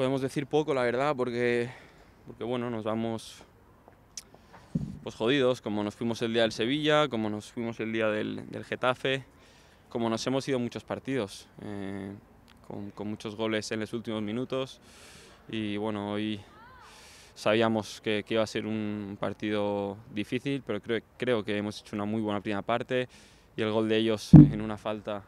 podemos decir poco, la verdad, porque, porque bueno, nos vamos pues jodidos, como nos fuimos el día del Sevilla, como nos fuimos el día del, del Getafe, como nos hemos ido muchos partidos, eh, con, con, muchos goles en los últimos minutos. Y bueno, hoy sabíamos que, que iba a ser un partido difícil, pero creo, creo que hemos hecho una muy buena primera parte y el gol de ellos en una falta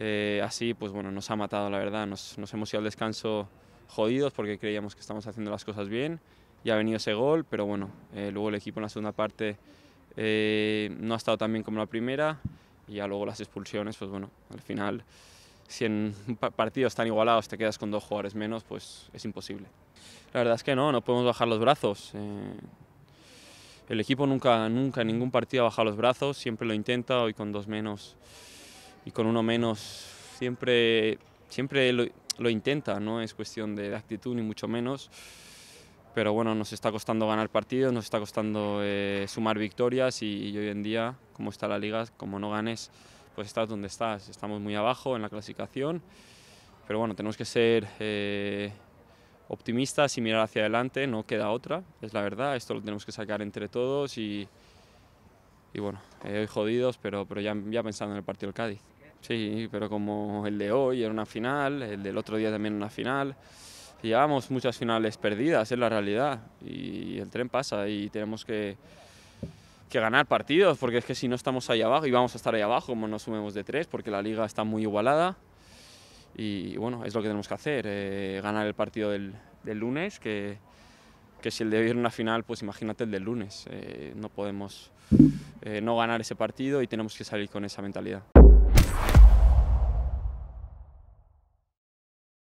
eh, así, pues bueno, nos ha matado, la verdad. Nos, hemos ido al descanso jodidos porque creíamos que estamos haciendo las cosas bien y ha venido ese gol, pero bueno, eh, luego el equipo en la segunda parte eh, no ha estado tan bien como la primera y ya luego las expulsiones, pues bueno, al final si en partidos tan igualados te quedas con dos jugadores menos, pues es imposible. La verdad es que no, no podemos bajar los brazos. el equipo nunca, nunca en ningún partido ha bajado los brazos, siempre lo intenta, hoy con dos menos y con uno menos siempre, siempre lo, intenta, no es cuestión de actitud ni mucho menos pero bueno, nos está costando ganar partidos, nos está costando eh, sumar victorias y, hoy en día, como está la liga, como no ganes, pues estás donde estás. Estamos muy abajo en la clasificación, pero bueno, tenemos que ser eh, optimistas y mirar hacia adelante, no queda otra, es la verdad, esto lo tenemos que sacar entre todos y, y bueno, eh, hoy jodidos, pero, pero ya, ya pensando en el partido del Cádiz. Sí, pero como el de hoy era una final, el del otro día también una final. Llevamos muchas finales perdidas, es la realidad. Y el tren pasa y tenemos que, que ganar partidos, porque es que si no estamos ahí abajo, y vamos a estar ahí abajo como nos sumemos de tres, porque la liga está muy igualada. Y bueno, es lo que tenemos que hacer, eh, ganar el partido del, lunes, que, que si el de hoy era una final, pues imagínate el del lunes. Eh, no podemos eh, no ganar ese partido y tenemos que salir con esa mentalidad.